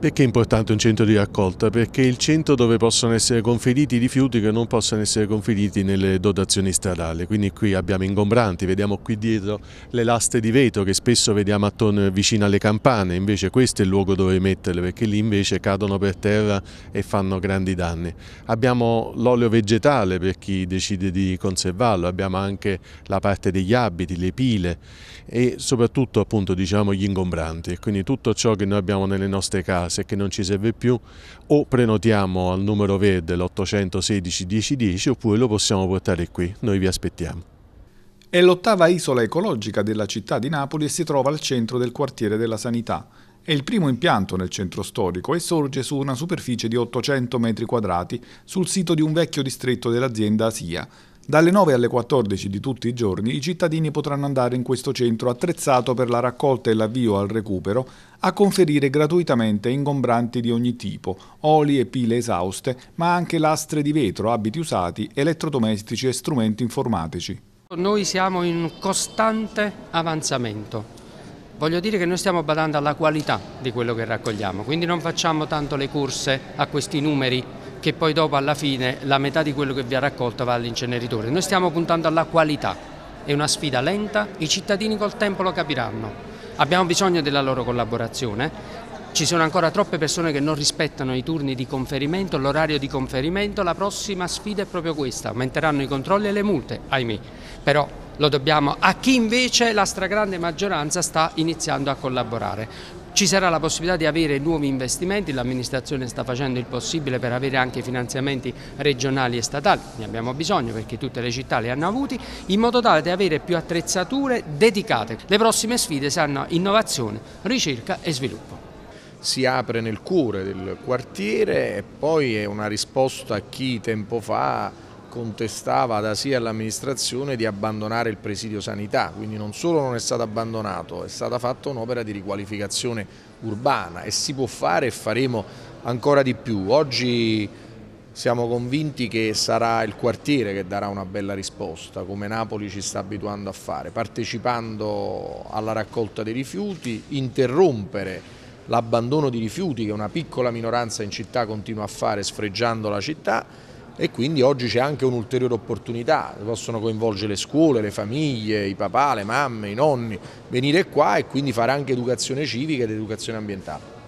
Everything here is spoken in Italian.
Perché è importante un centro di raccolta? Perché è il centro dove possono essere conferiti i rifiuti che non possono essere conferiti nelle dotazioni stradali. Quindi qui abbiamo ingombranti, vediamo qui dietro le laste di vetro che spesso vediamo attorno vicino alle campane, invece questo è il luogo dove metterle perché lì invece cadono per terra e fanno grandi danni. Abbiamo l'olio vegetale per chi decide di conservarlo, abbiamo anche la parte degli abiti, le pile e soprattutto appunto diciamo gli ingombranti, quindi tutto ciò che noi abbiamo nelle nostre case base che non ci serve più o prenotiamo al numero verde l'816 1010 oppure lo possiamo portare qui, noi vi aspettiamo. È l'ottava isola ecologica della città di Napoli e si trova al centro del quartiere della Sanità. È il primo impianto nel centro storico e sorge su una superficie di 800 metri quadrati sul sito di un vecchio distretto dell'azienda ASIA. Dalle 9 alle 14 di tutti i giorni i cittadini potranno andare in questo centro attrezzato per la raccolta e l'avvio al recupero a conferire gratuitamente ingombranti di ogni tipo, oli e pile esauste, ma anche lastre di vetro, abiti usati, elettrodomestici e strumenti informatici. Noi siamo in costante avanzamento. Voglio dire che noi stiamo badando alla qualità di quello che raccogliamo, quindi non facciamo tanto le corse a questi numeri che poi dopo alla fine la metà di quello che vi ha raccolto va all'inceneritore. Noi stiamo puntando alla qualità, è una sfida lenta, i cittadini col tempo lo capiranno. Abbiamo bisogno della loro collaborazione, ci sono ancora troppe persone che non rispettano i turni di conferimento, l'orario di conferimento, la prossima sfida è proprio questa, aumenteranno i controlli e le multe, ahimè, però lo dobbiamo a chi invece la stragrande maggioranza sta iniziando a collaborare. Ci sarà la possibilità di avere nuovi investimenti, l'amministrazione sta facendo il possibile per avere anche finanziamenti regionali e statali, ne abbiamo bisogno perché tutte le città li hanno avuti, in modo tale da avere più attrezzature dedicate. Le prossime sfide saranno innovazione, ricerca e sviluppo si apre nel cuore del quartiere e poi è una risposta a chi tempo fa contestava da sia all'amministrazione di abbandonare il presidio sanità, quindi non solo non è stato abbandonato, è stata fatta un'opera di riqualificazione urbana e si può fare e faremo ancora di più. Oggi siamo convinti che sarà il quartiere che darà una bella risposta, come Napoli ci sta abituando a fare, partecipando alla raccolta dei rifiuti, interrompere l'abbandono di rifiuti che una piccola minoranza in città continua a fare sfregiando la città e quindi oggi c'è anche un'ulteriore opportunità, possono coinvolgere le scuole, le famiglie, i papà, le mamme, i nonni, venire qua e quindi fare anche educazione civica ed educazione ambientale.